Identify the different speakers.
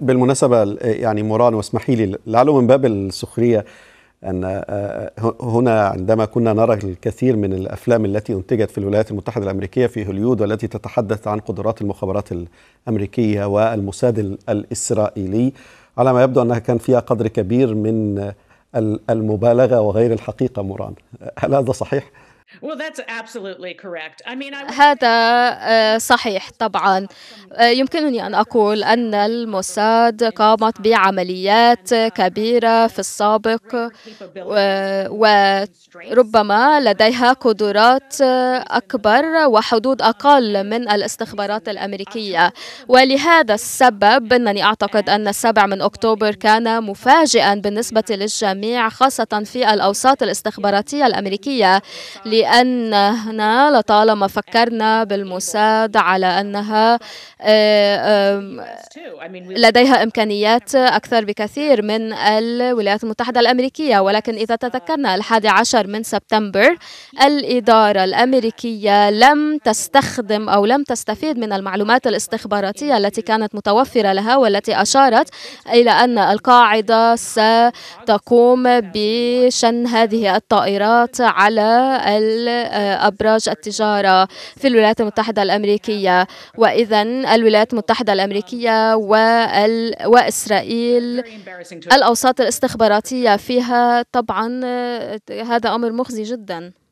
Speaker 1: بالمناسبة يعني مران واسمحي لي لعله من باب السخرية أن آه، آه، هنا عندما كنا نرى الكثير من الأفلام التي أنتجت في الولايات المتحدة الأمريكية في هوليود والتي تتحدث عن قدرات المخابرات الأمريكية والموساد الإسرائيلي على ما يبدو أنها كان فيها قدر كبير من المبالغة وغير الحقيقة مران هل هذا صحيح؟
Speaker 2: هذا آه، صحيح طبعا آه، يمكنني أن أقول أن الموساد قامت بعمليات كبيرة في السابق وربما لديها قدرات آه، أكبر وحدود أقل من الاستخبارات الأمريكية ولهذا السبب أنني أعتقد أن السابع من أكتوبر كان مفاجئا بالنسبة للجميع خاصة في الأوساط الاستخباراتية الأمريكية لأننا لطالما فكرنا بالموساد على أنها آه، لديها إمكانيات أكثر بكثير من الولايات المتحدة الأمريكية ولكن إذا تذكرنا الحادي عشر من سبتمبر الإدارة الأمريكية لم تستخدم أو لم تستفيد من المعلومات الاستخباراتية التي كانت متوفرة لها والتي أشارت إلى أن القاعدة ستقوم بشن هذه الطائرات على الأبراج أبراج التجارة في الولايات المتحدة الأمريكية وإذا الولايات المتحدة الأمريكية وإسرائيل الأوساط الاستخباراتية فيها طبعا هذا أمر مخزي جداً